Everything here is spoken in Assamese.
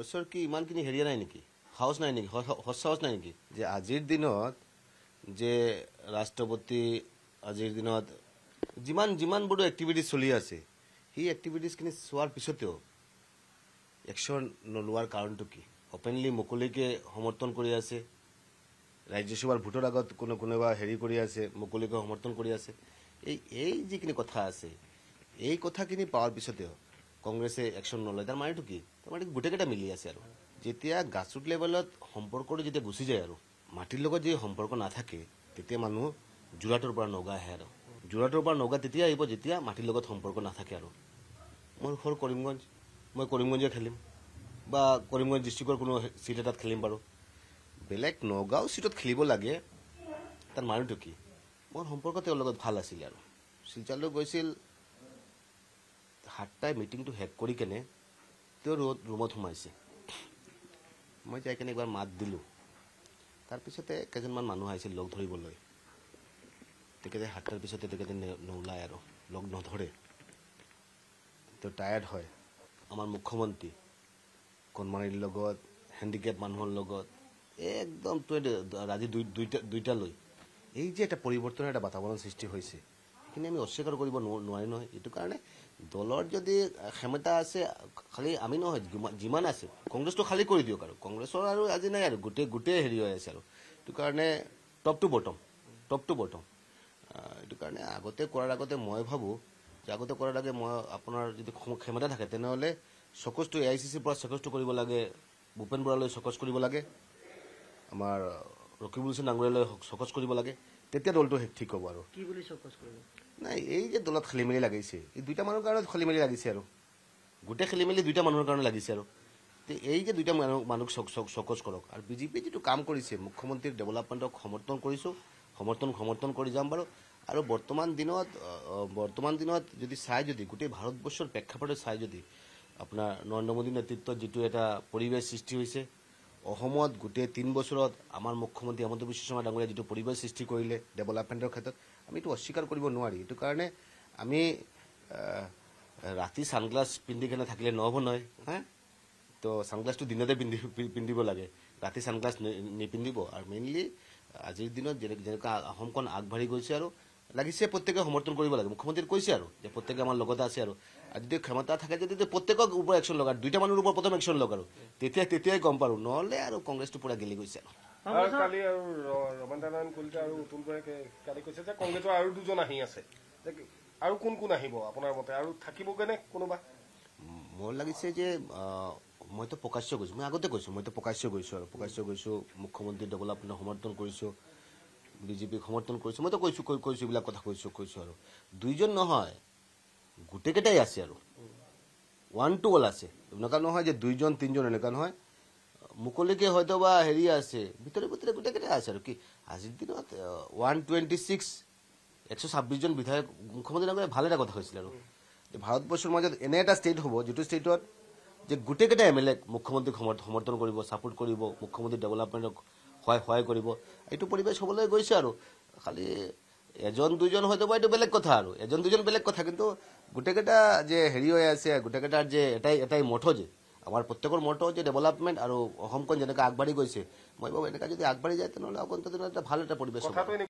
অৱশ্যৰ কি ইমানখিনি হেৰিয়া নাই নেকি সাহস নাই নেকি সচ সাহস নাই নেকি যে আজিৰ দিনত যে ৰাষ্ট্ৰপতি আজিৰ দিনত যিমান যিমানবোৰ এক্টিভিটিজ চলি আছে সেই এক্টিভিটিজখিনি চোৱাৰ পিছতেও একশ্যন নোলোৱাৰ কাৰণটো কি অপেনলি মুকলিকৈ সমৰ্থন কৰি আছে ৰাজ্যসভাৰ ভোটৰ আগত কোনো কোনোবা হেৰি কৰি আছে মুকলিকৈ সমৰ্থন কৰি আছে এই এই যিখিনি কথা আছে এই কথাখিনি পোৱাৰ পিছতেও কংগ্ৰেছে একশ্যন নলয় তাৰ মানেটো কি তাৰ মানে গোটেইকেইটা মিলি আছে আৰু যেতিয়া গ্ৰাছৰুট লেভেলত সম্পৰ্কটো যেতিয়া গুচি যায় আৰু মাটিৰ লগত যদি সম্পৰ্ক নাথাকে তেতিয়া মানুহ যোৰাটোৰ পৰা নগা আহে আৰু যোৰাটোৰ পৰা নগা তেতিয়া আহিব যেতিয়া মাটিৰ লগত সম্পৰ্ক নাথাকে আৰু মই হ'ল কৰিমগঞ্জ মই কৰিমগঞ্জে খেলিম বা কৰিমগঞ্জ ডিষ্ট্ৰিক্টৰ কোনো চিট এটাত খেলিম বাৰু বেলেগ নগাঁও চিটত খেলিব লাগে তাৰ মানুহটো কি মোৰ সম্পৰ্ক তেওঁৰ লগত ভাল আছিলে আৰু শিলচৰলৈ গৈছিল সাতটাই মিটিংটো শেষ কৰি কেনে তেওঁ ৰ ৰুমত সোমাইছে মই যাই কেনে এবাৰ মাত দিলোঁ তাৰপিছতে কেইজনমান মানুহ আহিছিল লগ ধৰিবলৈ তেখেতে সাতটাৰ পিছতে তেখেতে নোলায় আৰু লগ নধৰে তেওঁ টায়াৰ্ড হয় আমাৰ মুখ্যমন্ত্ৰী কণমানিৰ লগত হেণ্ডিকেপ মানুহৰ লগত একদম তোৰ ৰাজি দুইটালৈ এই যে এটা পৰিৱৰ্তনৰ এটা বাতাৱৰণ সৃষ্টি হৈছে সেইখিনি আমি অস্বীকাৰ কৰিব নোৱাৰি নহয় এইটো কাৰণে দলৰ যদি ক্ষমতা আছে খালী আমি নহয় যিমান আছে কংগ্ৰেছটো খালী কৰি দিয়ক আৰু কংগ্ৰেছৰ আৰু আজি নাই আৰু গোটেই গোটেই হেৰি হৈ আছে আৰু সেইটো কাৰণে top to bottom top to bottom এইটো কাৰণে আগতে কৰাৰ আগতে মই ভাবোঁ যে আগতে কৰাৰ আগতে মই আপোনাৰ যদি ক্ষমতা থাকে তেনেহ'লে চকচটো এ আই চি চিৰ পৰা চকচটো কৰিব লাগে ভূপেন বৰালৈ চকচ কৰিব লাগে আমাৰ ৰকিবুল সিং ডাঙৰীয়ালৈ চকচ কৰিব লাগে তেতিয়া দলটো ঠিক হ'ব আৰু নাই এই যে দলত খেলিমেলি লাগিছে এই দুইটা মানুহৰ কাৰণে খেলিমেলি লাগিছে আৰু গোটেই খেলিমেলি দুইটা মানুহৰ কাৰণে লাগিছে আৰু এই যে দুইটা মানুহ মানুহক চকচ কৰক আৰু বিজেপিয়ে যিটো কাম কৰিছে মুখ্যমন্ত্ৰীৰ ডেভেলপমেণ্টক সমৰ্থন কৰিছোঁ সমৰ্থন সমৰ্থন কৰি যাম বাৰু আৰু বৰ্তমান দিনত বৰ্তমান দিনত যদি চাই যদি গোটেই ভাৰতবৰ্ষৰ প্ৰেক্ষাপটে চাই যদি আপোনাৰ নৰেন্দ্ৰ মোদীৰ নেতৃত্বত যিটো এটা পৰিৱেশ সৃষ্টি হৈছে অসমত গোটেই তিন বছৰত আমাৰ মুখ্যমন্ত্ৰী হেমন্ত বিশ্ব শৰ্মা ডাঙৰীয়া যিটো পৰিৱেশ সৃষ্টি কৰিলে ডেভেলপমেণ্টৰ ক্ষেত্ৰত আমি এইটো অস্বীকাৰ কৰিব নোৱাৰি এইটো কাৰণে আমি ৰাতি ছানগ্লাছ পিন্ধি কেনে থাকিলে নহ'ব নহয় হা তো ছানগ্লাছটো দিনতে পিন্ধি পিন্ধিব লাগে ৰাতি ছানগ্লাছ নিপিন্ধিব আৰু মেইনলি আজিৰ দিনত যেনেকৈ অসমখন আগবাঢ়ি গৈছে আৰু লাগিছে প্ৰত্যেকে সমৰ্থন কৰিব লাগে মুখ্যমন্ত্ৰীয়ে কৈছে আৰু যে প্ৰত্যেকে আমাৰ লগতে আছে আৰু আৰু যদি ক্ষমতা থাকে যে তেতিয়া প্ৰত্যেকক ওপৰত একশ্যন লগা দুইটা মানুহৰ ওপৰত প্ৰথম একশ্যন লগাৰো তেতিয়া তেতিয়াই গম পাৰো নহ'লে আৰু কংগ্ৰেছটো পূৰা গেলি গৈছে আৰু মোৰ লাগিছে যে মইতো প্ৰকাশ্য গৈছো মই আগতে কৈছো মইতো প্ৰকাশ্য গৈছো আৰু প্ৰকাশ্য গৈছো মুখ্যমন্ত্ৰী ডবল আপোনাৰ সমৰ্থন কৰিছো বিজেপিক সমৰ্থন কৰিছোঁ মইতো কৈছোঁ কৈছোঁ এইবিলাক কথা কৈছোঁ কৈছোঁ আৰু দুইজন নহয় গোটেইকেইটাই আছে আৰু ওৱান টু অল আছে এনেকুৱা নহয় যে দুইজন তিনিজন এনেকুৱা নহয় মুকলিকে হয়তো বা হেৰি আছে ভিতৰে ভিতৰে গোটেইকেইটাই আছে আৰু কি আজিৰ দিনত ওৱান টুৱেণ্টি ছিক্স একশ ছাব্বিছজন বিধায়ক মুখ্যমন্ত্ৰী ভাল এটা কথা কৈছিলে আৰু যে ভাৰতবৰ্ষৰ মাজত এনে এটা ষ্টেট হ'ব যিটো ষ্টেটত যে গোটেইকেইটা এম এল এক মুখ্যমন্ত্ৰীক সমৰ্থন কৰিব ছাপোৰ্ট কৰিব মুখ্যমন্ত্ৰী ডেভেলপমেণ্টক সহায় সহায় কৰিব এইটো পৰিৱেশ হ'বলৈ গৈছে আৰু খালি এজন দুজন হৈ যাব এইটো বেলেগ কথা আৰু এজন দুজন বেলেগ কথা কিন্তু গোটেইকেইটা যে হেৰি হৈ আছে গোটেইকেইটাৰ যে এটাই এটাই মঠ যে আমাৰ প্ৰত্যেকৰ মঠ যে ডেভেলপমেণ্ট আৰু অসমখন যেনেকৈ আগবাঢ়ি গৈছে মই ভাবোঁ এনেকৈ যদি আগবাঢ়ি যায় তেনেহ'লে অকণ ভাল এটা পৰিৱেশ